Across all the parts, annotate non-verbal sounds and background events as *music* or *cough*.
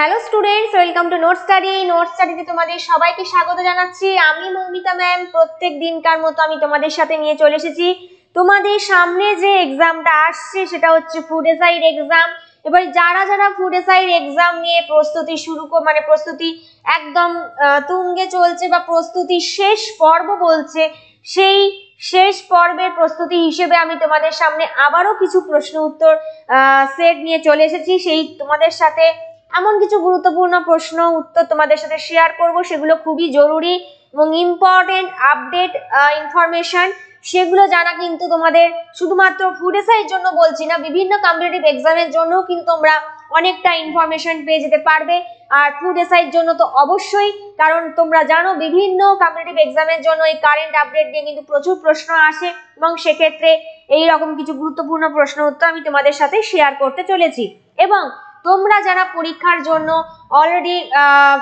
hello students welcome to note study এই note স্টাডিতে তোমাদের সবাইকে স্বাগত জানাচ্ছি আমি মৌমিতা ম্যাম প্রত্যেক দিনকার মতো আমি তোমাদের সাথে নিয়ে চলে এসেছি তোমাদের সামনে যে এক্সামটা আসছে সেটা হচ্ছে ফুড এসাইড এক্সাম এবার যারা যারা ফুড এসাইড এক্সাম নিয়ে প্রস্তুতি শুরু মানে প্রস্তুতি একদম তুঙ্গে চলছে বা প্রস্তুতি শেষ পর্ব বলছে সেই শেষ পর্বের প্রস্তুতি হিসেবে আমি তোমাদের সামনে আবারও কিছু প্রশ্ন উত্তর সেট নিয়ে চলে এসেছি সেই তোমাদের সাথে এমন কিছু গুরুত্বপূর্ণ প্রশ্ন উত্তর তোমাদের সাথে শেয়ার করব সেগুলো খুবই জরুরি এবং ইম্পর্টেন্ট আপডেট ইনফরমেশন সেগুলো জানা কিন্তু তোমাদের শুধুমাত্র ফুড এসাইয়ের জন্য বলছি না বিভিন্ন কম্পিটিভ এক্সামের জন্যও কিন্তু তোমরা অনেকটা ইনফরমেশন পেয়ে যেতে পারবে আর ফুড এসাইয়ের জন্য তো অবশ্যই কারণ তোমরা জানো বিভিন্ন কম্পিটিভ এক্সামের জন্য এই কারেন্ট আপডেট নিয়ে কিন্তু প্রচুর প্রশ্ন আসে এবং সেক্ষেত্রে এই রকম কিছু গুরুত্বপূর্ণ প্রশ্ন উত্তর আমি তোমাদের সাথে শেয়ার করতে চলেছি এবং তোমরা যারা পরীক্ষার জন্য অলরেডি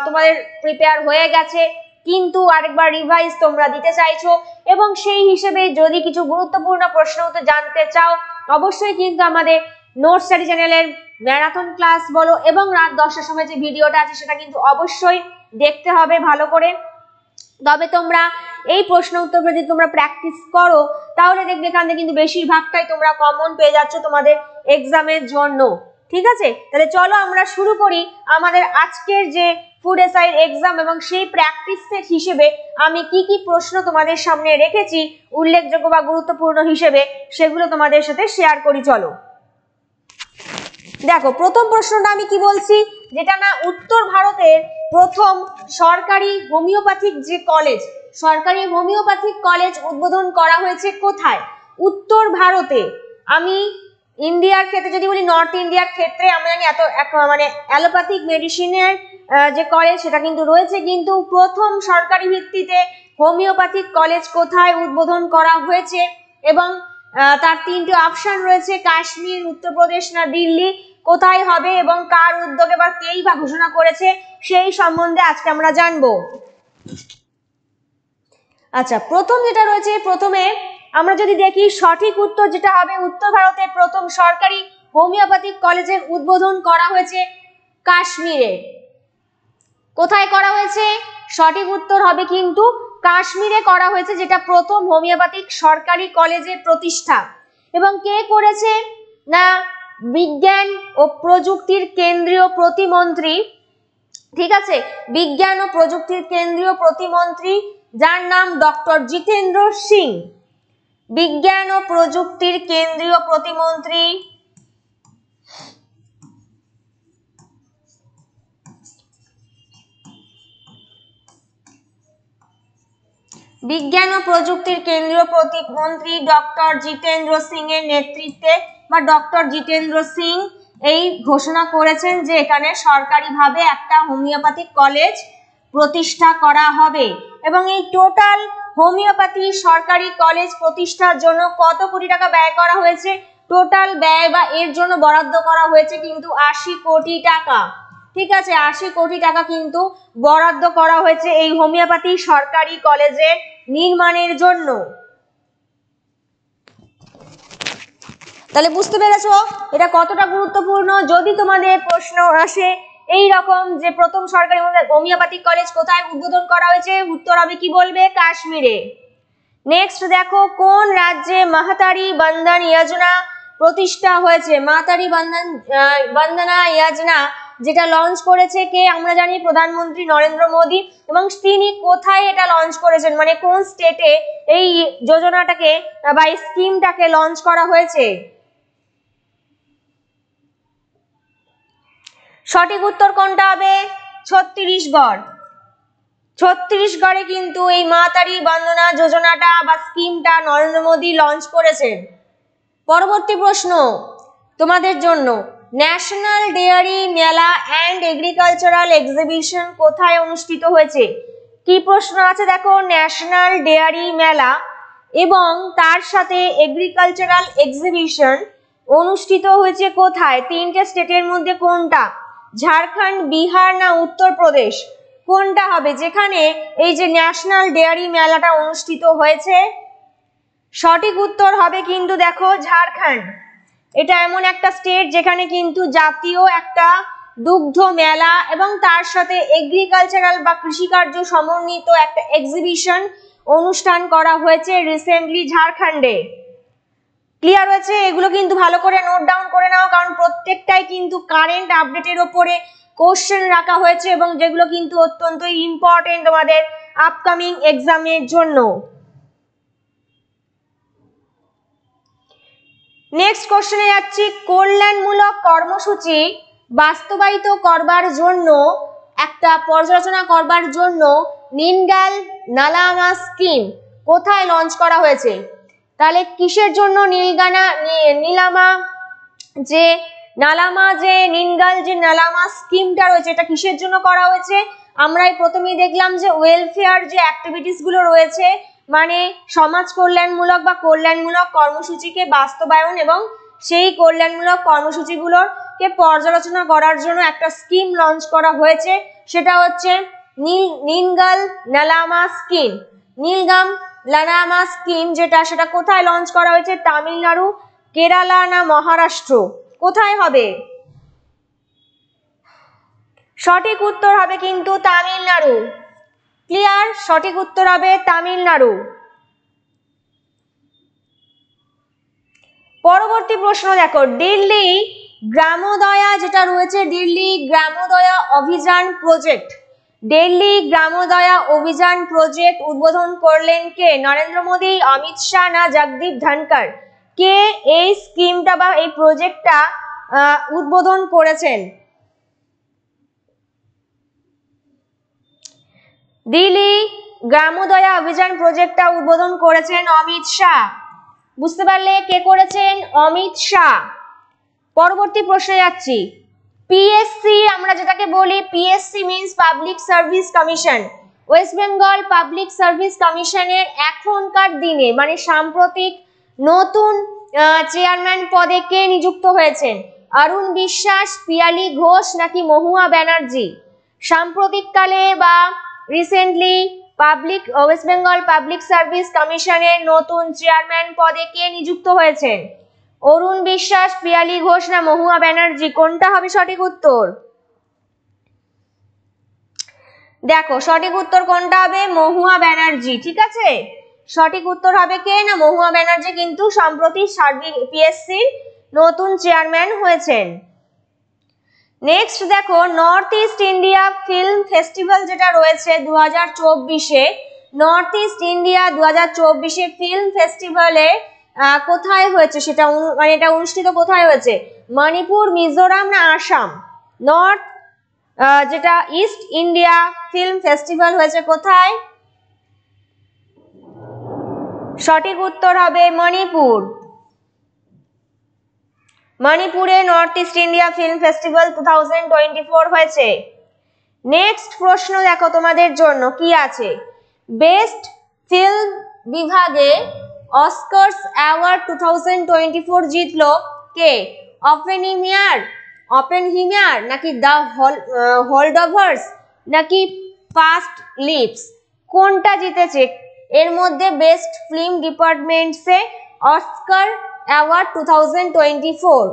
তোমাদের প্রিপেয়ার হয়ে গেছে কিন্তু আরেকবার রিভাইজ তোমরা দিতে চাইছো এবং সেই হিসেবে যদি কিছু গুরুত্বপূর্ণ প্রশ্ন তো জানতে চাও অবশ্যই কিন্তু আমাদের নোট স্টাডি চ্যানেলের ম্যারাথন ক্লাস বলো এবং রাত দশটার সময় যে ভিডিওটা আছে সেটা কিন্তু অবশ্যই দেখতে হবে ভালো করে তবে তোমরা এই প্রশ্ন উত্তর যদি তোমরা প্র্যাকটিস করো তাহলে দেখবে এখানে কিন্তু বেশিরভাগটাই তোমরা কমন পেয়ে যাচ্ছ তোমাদের এক্সামের জন্য ঠিক আছে তাহলে চলো আমরা শুরু করি আমাদের আজকের যে ফুড এসাইড এক্সাম এবং সেই প্র্যাকটিস সেট হিসেবে আমি কি কি প্রশ্ন তোমাদের সামনে রেখেছি উল্লেখযোগ্য বা গুরুত্বপূর্ণ হিসেবে সেগুলো তোমাদের সাথে শেয়ার করি চলো দেখো প্রথম প্রশ্নটা আমি কি বলছি যেটা না উত্তর ভারতের প্রথম সরকারি হোমিওপ্যাথিক যে কলেজ সরকারি হোমিওপ্যাথিক কলেজ উদ্বোধন করা হয়েছে কোথায় উত্তর ভারতে আমি ইন্ডিয়ার ক্ষেত্রে যদি বলি নর্থ ইন্ডিয়ার ক্ষেত্রে আমরা জানি এত মানে অ্যালোপ্যাথিক মেডিসিনের যে কলেজ সেটা কিন্তু রয়েছে কিন্তু প্রথম সরকারি ভিত্তিতে হোমিওপ্যাথিক কলেজ কোথায় উদ্বোধন করা হয়েছে এবং তার তিনটি অপশান রয়েছে কাশ্মীর উত্তরপ্রদেশ না দিল্লি কোথায় হবে এবং কার উদ্যোগে বা কেই বা ঘোষণা করেছে সেই সম্বন্ধে আজকে আমরা জানব আচ্ছা প্রথম যেটা রয়েছে প্রথমে আমরা যদি দেখি সঠিক উত্তর যেটা হবে উত্তর ভারতের প্রথম সরকারি হোমিওপ্যাথিক কলেজের উদ্বোধন করা হয়েছে কাশ্মীরে কোথায় করা হয়েছে সঠিক উত্তর হবে কিন্তু কাশ্মীরে করা হয়েছে যেটা প্রথম হোমিওপ্যাথিক সরকারি কলেজের প্রতিষ্ঠা এবং কে করেছে না বিজ্ঞান ও প্রযুক্তির কেন্দ্রীয় প্রতিমন্ত্রী ঠিক আছে বিজ্ঞান ও প্রযুক্তির কেন্দ্রীয় প্রতিমন্ত্রী যার নাম ডক্টর জিতেন্দ্র সিং বিজ্ঞান ও প্রযুক্তির কেন্দ্রীয় প্রতিমন্ত্রী বিজ্ঞান ও প্রযুক্তির কেন্দ্রীয় প্রতিমন্ত্রী ডক্টর জিতেন্দ্র সিং এর নেতৃত্বে বা ডক্টর জিতেন্দ্র সিং এই ঘোষণা করেছেন যে এখানে সরকারিভাবে একটা হোমিওপ্যাথিক কলেজ প্রতিষ্ঠা করা হবে এবং এই টোটাল হোমিওপ্যাথি সরকারি কলেজ প্রতিষ্ঠার জন্য কত কোটি টাকা ব্যয় করা হয়েছে টোটাল ব্যয় বা এর জন্য বরাদ্দ করা হয়েছে কিন্তু আশি কোটি টাকা ঠিক আছে আশি কোটি টাকা কিন্তু বরাদ্দ করা হয়েছে এই হোমিওপ্যাথি সরকারি কলেজের নির্মাণের জন্য তাহলে বুঝতে পেরেছ এটা কতটা গুরুত্বপূর্ণ যদি তোমাদের প্রশ্ন আসে এই রকম যে প্রথম সরকারি হোমিওপ্যাথিক কলেজ কোথায় উদ্বোধন করা হয়েছে উত্তর হবে কি বলবে কাশ্মীরে নেক্সট দেখো কোন রাজ্যে মাহাতারি বন্ধন যোজনা প্রতিষ্ঠা হয়েছে মাহাতারি বন্ধন বন্দনা যোজনা যেটা লঞ্চ করেছে কে আমরা জানি প্রধানমন্ত্রী নরেন্দ্র মোদী এবং তিনি কোথায় এটা লঞ্চ করেছেন মানে কোন স্টেটে এই যোজনাটাকে বা স্কিমটাকে লঞ্চ করা হয়েছে সঠিক উত্তর কোনটা হবে ছত্রিশগড় ছত্রিশগড়ে কিন্তু এই মা তারি বন্দনা যোজনাটা বা স্কিমটা নরেন্দ্র মোদী লঞ্চ করেছে পরবর্তী প্রশ্ন তোমাদের জন্য ন্যাশনাল ডেয়ারি মেলা অ্যান্ড এগ্রিকালচারাল এক্সিবিশন কোথায় অনুষ্ঠিত হয়েছে কি প্রশ্ন আছে দেখো ন্যাশনাল ডেয়ারি মেলা এবং তার সাথে এগ্রিকালচারাল এক্সিবিশন অনুষ্ঠিত হয়েছে কোথায় তিনটে স্টেটের মধ্যে কোনটা ঝাড়খণ্ড বিহার না উত্তরপ্রদেশ কোনটা হবে যেখানে এই যে ন্যাশনাল ডেয়ারি মেলাটা অনুষ্ঠিত হয়েছে সঠিক উত্তর হবে কিন্তু দেখো ঝাড়খণ্ড এটা এমন একটা স্টেট যেখানে কিন্তু জাতীয় একটা দুগ্ধ মেলা এবং তার সাথে এগ্রিকালচারাল বা কৃষিকার্য সমন্বিত একটা এক্সিবিশন অনুষ্ঠান করা হয়েছে রিসেন্টলি ঝাড়খণ্ডে ক্লিয়ার হয়েছে এগুলো কিন্তু ভালো করে নোট ডাউন করে নাও কারণ প্রত্যেকটাই কিন্তু কারেন্ট আপডেটের ওপরে কোশ্চেন রাখা হয়েছে এবং যেগুলো কিন্তু অত্যন্ত ইম্পর্টেন্ট তোমাদের আপকামিং এক্সামের জন্য নেক্সট কোশ্চেনে যাচ্ছি কল্যাণমূলক কর্মসূচি বাস্তবায়িত করবার জন্য একটা পর্যালোচনা করবার জন্য নিনগাল নালামা স্কিম কোথায় লঞ্চ করা হয়েছে তাহলে কিসের জন্য নীলগানা নীলামা যে নালামা যে নিনগাল যে নালামা স্কিমটা রয়েছে এটা কিসের জন্য করা হয়েছে আমরা প্রথমেই দেখলাম যে ওয়েলফেয়ার যে অ্যাক্টিভিটিস গুলো রয়েছে মানে সমাজ কল্যাণমূলক বা কল্যাণমূলক কর্মসূচিকে বাস্তবায়ন এবং সেই কল্যাণমূলক কর্মসূচিগুলোর কে পর্যালোচনা করার জন্য একটা স্কিম লঞ্চ করা হয়েছে সেটা হচ্ছে নীল নিনগাল নালামা স্কিম নীলগাম লানামা স্কিম যেটা সেটা কোথায় লঞ্চ করা হয়েছে তামিলনাড়ু কেরালা না মহারাষ্ট্র কোথায় হবে সঠিক উত্তর হবে কিন্তু তামিলনাড়ু ক্লিয়ার সঠিক উত্তর হবে তামিলনাড়ু পরবর্তী প্রশ্ন দেখো দিল্লি গ্রামোদয়া যেটা রয়েছে দিল্লি গ্রামোদয়া অভিযান প্রজেক্ট দিল্লি গ্রামোদয়া অভিযান প্রজেক্ট উদ্বোধন করলেন কে নরেন্দ্র মোদী অমিত শাহ না জগদীপ ধনকর কে এই স্কিমটা বা এই প্রজেক্টটা উদ্বোধন করেছেন দিল্লি গ্রামোদয়া অভিযান প্রজেক্টটা উদ্বোধন করেছেন অমিত শাহ বুঝতে পারলে কে করেছেন অমিত শাহ পরবর্তী প্রশ্নে যাচ্ছি পিএসসি আমরা যেটাকে বলি PSC means public service commission West Bengal public service কমিশনের এখনকার দিনে মানে সাম্প্রতিক নতুন চেয়ারম্যান পদে কে নিযুক্ত হয়েছেন অরুণ বিশ্বাস পিয়ালি ঘোষ নাকি মহুয়া ব্যানার্জি সাম্প্রতিককালে বা recently public West Bengal public service কমিশনের নতুন চেয়ারম্যান পদে কে নিযুক্ত হয়েছেন অরুণ বিশ্বাস পিয়ালি ঘোষ না মহুয়া ব্যানার্জি কোনটা হবে সঠিক উত্তর দেখো সঠিক উত্তর কোনটা হবে মহুয়া ব্যানার্জি ঠিক আছে সঠিক উত্তর হবে কে না মহুয়া ব্যানার্জি কিন্তু সম্প্রতি সার্বিক পিএসসির নতুন চেয়ারম্যান হয়েছেন নেক্সট দেখো North east India film festival যেটা রয়েছে দু হাজার চব্বিশে নর্থ ইস্ট ইন্ডিয়া দু হাজার চব্বিশে ফিল্ম ফেস্টিভ্যালে কোথায় হয়েছে সেটা মানে এটা অনুষ্ঠিত কোথায় হয়েছে মণিপুর মিজোরাম না আসাম নর্থ যেটা ইস্ট ইন্ডিয়া ফিল্ম ফেস্টিভ্যাল হয়েছে কোথায় সঠিক উত্তর হবে মণিপুর মণিপুরে north east India film festival two হয়েছে নেক্সট প্রশ্ন দেখো তোমাদের জন্য কি আছে বেস্ট ফিল্ম বিভাগে Oscars award two thousand twenty four জিতলো কে অপেন হিমিয়ার অপেন হিমিয়ার নাকি দ্য হল হোল্ড নাকি ফাস্ট লিপস কোনটা জিতেছে এর মধ্যে বেস্ট ফিল্ম ডিপার্টমেন্টসে Oscar award two thousand twenty four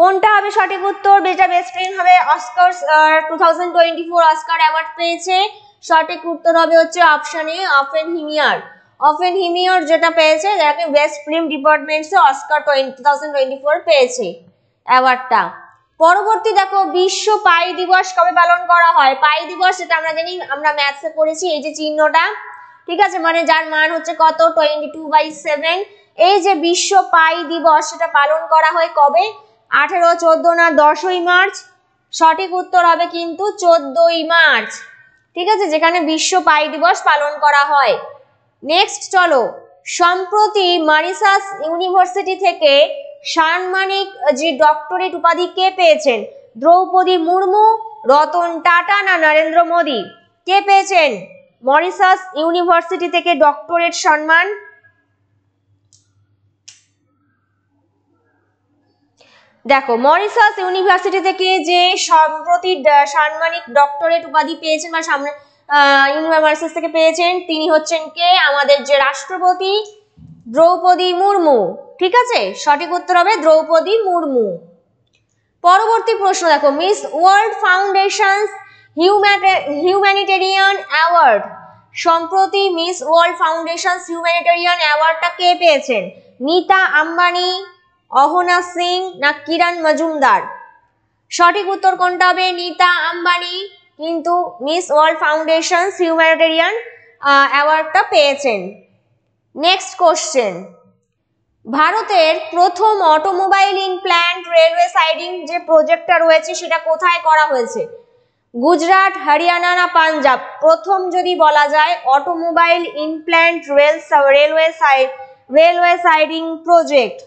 কোনটা হবে সঠিক উত্তর যেটা বেস্ট ফিল্ম হবে Oscar two thousand twenty four Oscar award পেয়েছে সঠিক উত্তর হবে হচ্ছে option A Oppenheimer Oppenheimer যেটা পেয়েছে যাকে বেস্ট ফিল্ম ডিপার্টমেন্টসে Oscar twenty thousand twenty four পেয়েছে অ্যাওয়ার্ডটা পরবর্তী দেখো বিশ্ব পাই দিবস কবে পালন করা হয় পাই দিবস যেটা আমরা জানি আমরা ম্যাথসে পড়েছি এই যে চিহ্নটা ঠিক আছে মানে যার মান হচ্ছে কত টোয়েন্টি টু বাই সেভেন এই যে বিশ্ব পাই দিবস সেটা পালন করা হয় কবে আঠেরো চোদ্দ না দশই মার্চ সঠিক উত্তর হবে কিন্তু চোদ্দই মার্চ ঠিক আছে যেখানে বিশ্ব পাই দিবস পালন করা হয় নেক্সট চলো সম্প্রতি মারিসাস ইউনিভার্সিটি থেকে সাম্মানিক যে ডক্টরেট উপাধি কে পেয়েছেন দ্রৌপদী মুর্মু রতন টাটা না নরেন্দ্র মোদী কে পেয়েছেন মরিসাস ইউনিভার্সিটি থেকে ডক্টরেট সম্মান দেখো মরিসাস ইউনিভার্সিটি থেকে যে সম্প্রতি সাম্মানিক ডক্টরেট উপাধি পেয়েছেন বা সামনে ইউনিভার্সিটি থেকে পেয়েছেন তিনি হচ্ছেন কে আমাদের যে রাষ্ট্রপতি দ্রৌপদী মুর্মু ঠিক আছে সঠিক উত্তর হবে দ্রৌপদী মুর্মু পরবর্তী প্রশ্ন দেখো Miss World Foundation humanitarian award সম্প্রতি মিস ওয়ার্ল্ড ফাউন্ডেশন হিউম্যানিটেরিয়ান অ্যাওয়ার্ডটা কে পেয়েছেন নিতা আম্বানি অহনা সিং না কিরান মজুমদার সঠিক উত্তর কোনটা হবে নীতা আম্বানি কিন্তু মিস ওয়ার্ল্ড ফাউন্ডেশন হিউম্যানিটেরিয়ান অ্যাওয়ার্ডটা পেয়েছেন নেক্সট কোশ্চেন ভারতের প্রথম অটোমোবাইল ইমপ্ল্যান্ট রেলওয়ে সাইডিং যে প্রজেক্টটা রয়েছে সেটা কোথায় করা হয়েছে গুজরাট হরিয়ানা না পাঞ্জাব প্রথম যদি বলা যায় automobile implant rail railway side railway siding project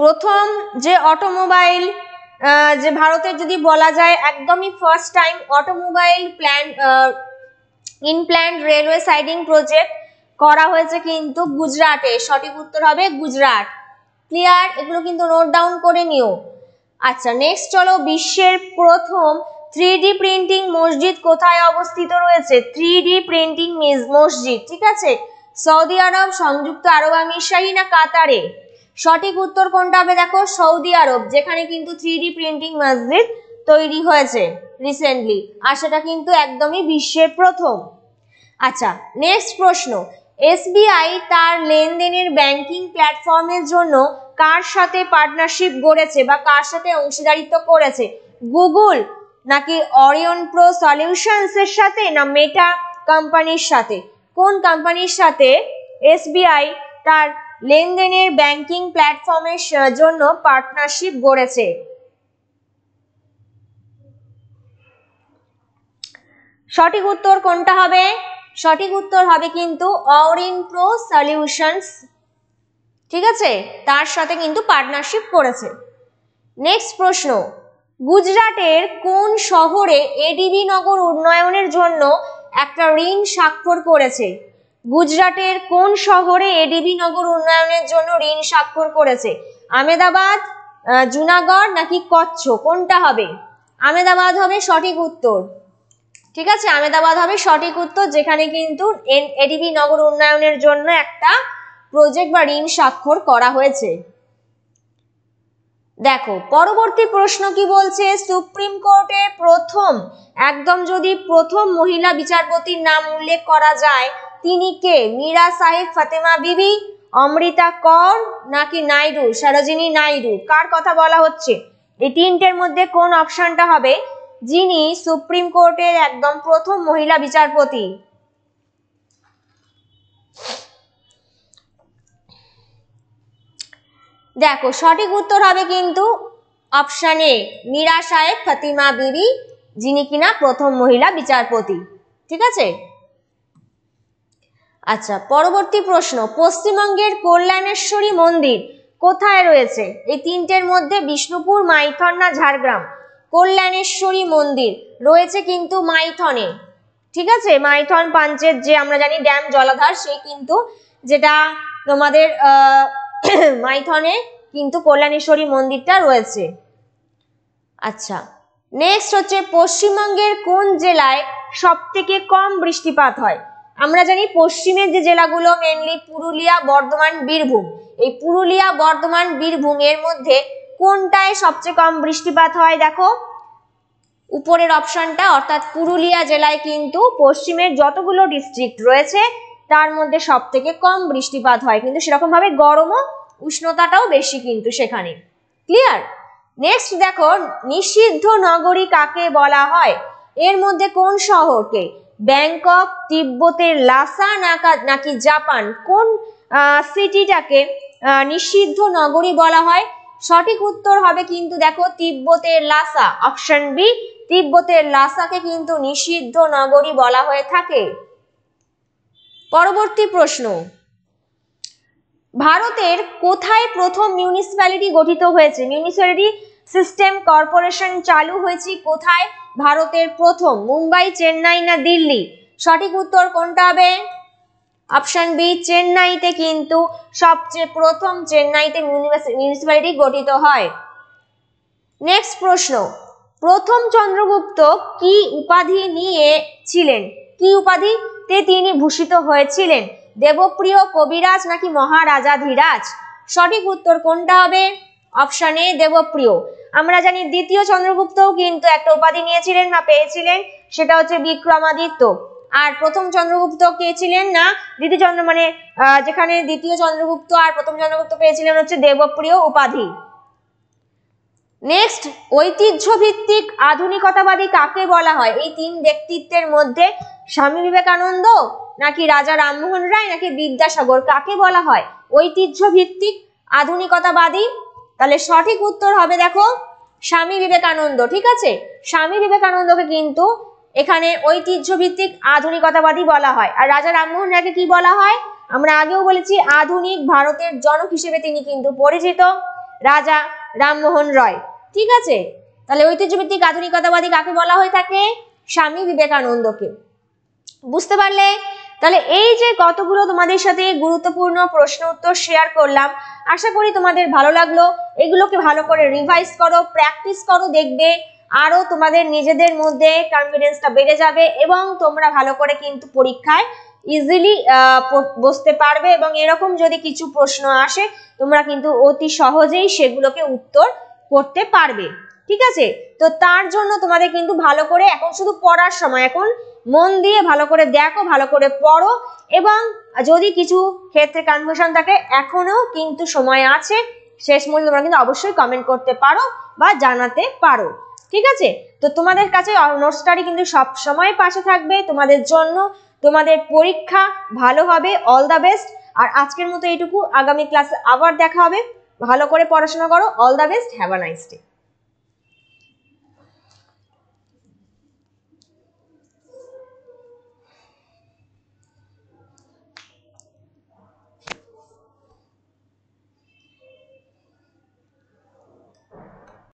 প্রথম যে অটোমোবাইল যে ভারতের যদি বলা যায় একদমই first time automobile plan inland railway siding project করা হয়েছে কিন্তু গুজরাটে সঠিক উত্তর হবে গুজরাট ক্লিয়ার এগুলো কিন্তু নোট ডাউন করে নিও আচ্ছা নেক্সট চলো বিশ্বের প্রথম থ্রি প্রিন্টিং মসজিদ কোথায় অবস্থিত রয়েছে থ্রি প্রিন্টিং মসজিদ ঠিক আছে সৌদি আরব সংযুক্ত আরব আমিরশাহী না কাতারে সঠিক উত্তর কোনটা হবে দেখো সৌদি আরব যেখানে কিন্তু থ্রি প্রিন্টিং মসজিদ তৈরি হয়েছে রিসেন্টলি আর সেটা কিন্তু একদমই বিশ্বের প্রথম আচ্ছা নেক্সট প্রশ্ন এসবিআই তার লেনদেনের ব্যাংকিং প্ল্যাটফর্মের জন্য কার সাথে পার্টনারশিপ গড়েছে বা কার সাথে অংশীদারিত্ব করেছে গুগল নাকি অরিয়ন প্রো সলিউশনসের সাথে না মেটা কোম্পানির সাথে কোন কোম্পানির সাথে এসবিআই তার লেনদেনের ব্যাংকিং প্ল্যাটফর্মের জন্য পার্টনারশিপ গড়েছে সঠিক উত্তর কোনটা হবে সঠিক উত্তর হবে কিন্তু অরিন প্রো সলিউশনস ঠিক আছে তার সাথে কিন্তু পার্টনারশিপ করেছে নেক্সট প্রশ্ন গুজরাটের কোন শহরে এডিবি নগর উন্নয়নের জন্য একটা ঋণ স্বাক্ষর করেছে গুজরাটের কোন শহরে এডিবি নগর উন্নয়নের জন্য ঋণ স্বাক্ষর করেছে আমেদাবাদ জুনাগড় নাকি কচ্ছ কোনটা হবে আমেদাবাদ হবে সঠিক উত্তর ঠিক আছে আমেদাবাদ হবে সঠিক উত্তর যেখানে কিন্তু এডিবি নগর উন্নয়নের জন্য একটা প্রজেক্ট বা ঋণ স্বাক্ষর করা হয়েছে দেখো পরবর্তী প্রশ্ন কি বলছে সুপ্রিম কোর্টে প্রথম একদম যদি প্রথম মহিলা বিচারপতির নাম উল্লেখ করা যায় তিনি কে মীরা সাহেব ফাতেমা বিবি অমৃতা কর নাকি নাইডু সরোজিনী নাইডু কার কথা বলা হচ্ছে এই তিনটের মধ্যে কোন অপশনটা হবে যিনি সুপ্রিম কোর্টের একদম প্রথম মহিলা বিচারপতি দেখো সঠিক উত্তর হবে কিন্তু অপশন এ মীরা সাহেব ফাতিমা বিবি যিনি কিনা প্রথম মহিলা বিচারপতি ঠিক আছে আচ্ছা পরবর্তী প্রশ্ন পশ্চিমবঙ্গের কল্যাণেশ্বরী মন্দির কোথায় রয়েছে এই তিনটের মধ্যে বিষ্ণুপুর মাইথন না ঝাড়গ্রাম কল্যাণেশ্বরী মন্দির রয়েছে কিন্তু মাইথনে ঠিক আছে মাইথন পাঞ্চের যে আমরা জানি ড্যাম জলাধার সে কিন্তু যেটা তোমাদের *coughs* মাইথনে কিন্তু কল্যাণেশ্বরী মন্দিরটা রয়েছে আচ্ছা নেক্সট হচ্ছে পশ্চিমবঙ্গের কোন জেলায় সব থেকে কম বৃষ্টিপাত হয় আমরা জানি পশ্চিমের যে জেলাগুলো মেনলি পুরুলিয়া বর্ধমান বীরভূম এই পুরুলিয়া বর্ধমান বীরভূম এর মধ্যে কোনটায় সবচেয়ে কম বৃষ্টিপাত হয় দেখো উপরের অপশনটা অর্থাৎ পুরুলিয়া জেলায় কিন্তু পশ্চিমের যতগুলো ডিস্ট্রিক্ট রয়েছে তার মধ্যে সব থেকে কম বৃষ্টিপাত হয় কিন্তু সেরকমভাবে গরমও উষ্ণতাটাও বেশি কিন্তু সেখানে ক্লিয়ার নেক্সট দেখো নিষিদ্ধ নগরী কাকে বলা হয় এর মধ্যে কোন শহরকে ব্যাংকক তিব্বতের লাসা নাকা নাকি জাপান কোন সিটিটাকে নিষিদ্ধ নগরী বলা হয় সঠিক উত্তর হবে কিন্তু দেখো তিব্বতের লাসা অপশন বি তিব্বতের লাসাকে কিন্তু নিষিদ্ধ নগরী বলা হয়ে থাকে পরবর্তী প্রশ্ন ভারতের কোথায় প্রথম মিউনিসিপ্যালিটি গঠিত হয়েছে মিউনিসিপ্যালিটি সিস্টেম কর্পোরেশন চালু হয়েছে কোথায় ভারতের প্রথম মুম্বাই চেন্নাই না দিল্লি সঠিক উত্তর কোনটা হবে অপশন বি চেন্নাইতে কিন্তু সবচেয়ে প্রথম চেন্নাইতে মিউনিসিপ্যালিটি গঠিত হয় নেক্সট প্রশ্ন প্রথম চন্দ্রগুপ্ত কি উপাধি নিয়ে ছিলেন কি উপাধিতে তিনি ভূষিত হয়েছিলেন দেবপ্রিয় কবিরাজ নাকি মহারাজাধিরাজ সঠিক উত্তর কোনটা হবে অপশানে দেবপ্রিয় আমরা জানি দ্বিতীয় চন্দ্রগুপ্তও কিন্তু একটা উপাধি নিয়েছিলেন বা পেয়েছিলেন সেটা হচ্ছে বিক্রমাদিত্য আর প্রথম চন্দ্রগুপ্ত কে ছিলেন না দ্বিতীয় চন্দ্র মানে যেখানে দ্বিতীয় চন্দ্রগুপ্ত আর প্রথম চন্দ্রগুপ্ত পেয়েছিলেন হচ্ছে দেবপ্রিয় উপাধি নেক্সট ঐতিহ্য ভিত্তিক আধুনিকতাবাদী কাকে বলা হয় এই তিন ব্যক্তিত্বের মধ্যে স্বামী বিবেকানন্দ নাকি রাজা রামমোহন রায় নাকি বিদ্যাসাগর কাকে বলা হয় ঐতিহ্য ভিত্তিক আধুনিকতাবাদী তাহলে সঠিক উত্তর হবে দেখো স্বামী বিবেকানন্দ ঠিক আছে স্বামী বিবেকানন্দকে কিন্তু এখানে ঐতিহ্যভিত্তিক আধুনিকতাবাদী বলা হয় আর রাজা রামমোহন রায়কে কি বলা হয় আমরা আগেও বলেছি আধুনিক ভারতের জনক হিসেবে তিনি কিন্তু পরিচিত রাজা রামমোহন রায় ঠিক আছে তাহলে ঐতিহ্যভিত্তিক আধুনিকতাবাদী কাকে বলা হয়ে থাকে স্বামী বিবেকানন্দকে বুঝতে পারলে তাহলে এই যে কতগুলো তোমাদের সাথে গুরুত্বপূর্ণ প্রশ্ন উত্তর শেয়ার করলাম আশা করি তোমাদের ভালো লাগলো এগুলোকে ভালো করে রিভাইজ করো প্র্যাকটিস করো দেখবে আরও তোমাদের নিজেদের মধ্যে কনফিডেন্সটা বেড়ে যাবে এবং তোমরা ভালো করে কিন্তু পরীক্ষায় ইজিলি বসতে পারবে এবং এরকম যদি কিছু প্রশ্ন আসে তোমরা কিন্তু অতি সহজেই সেগুলোকে উত্তর করতে পারবে ঠিক আছে তো তার জন্য তোমাদের কিন্তু ভালো করে এখন শুধু পড়ার সময় এখন মন দিয়ে ভালো করে দেখো ভালো করে পড়ো এবং যদি কিছু ক্ষেত্রে কনফিউশন থাকে এখনো কিন্তু সময় আছে শেষ মূল্য তোমরা কিন্তু অবশ্যই কমেন্ট করতে পারো বা জানাতে পারো ঠিক আছে তো তোমাদের কাছে নোটসটারি কিন্তু সব সময় পাশে থাকবে তোমাদের জন্য তোমাদের পরীক্ষা ভালো হবে অল দ্য বেস্ট আর আজকের মতো এইটুকু আগামী ক্লাসে আবার দেখা হবে ভালো করে পড়াশোনা করো all the best have a nice day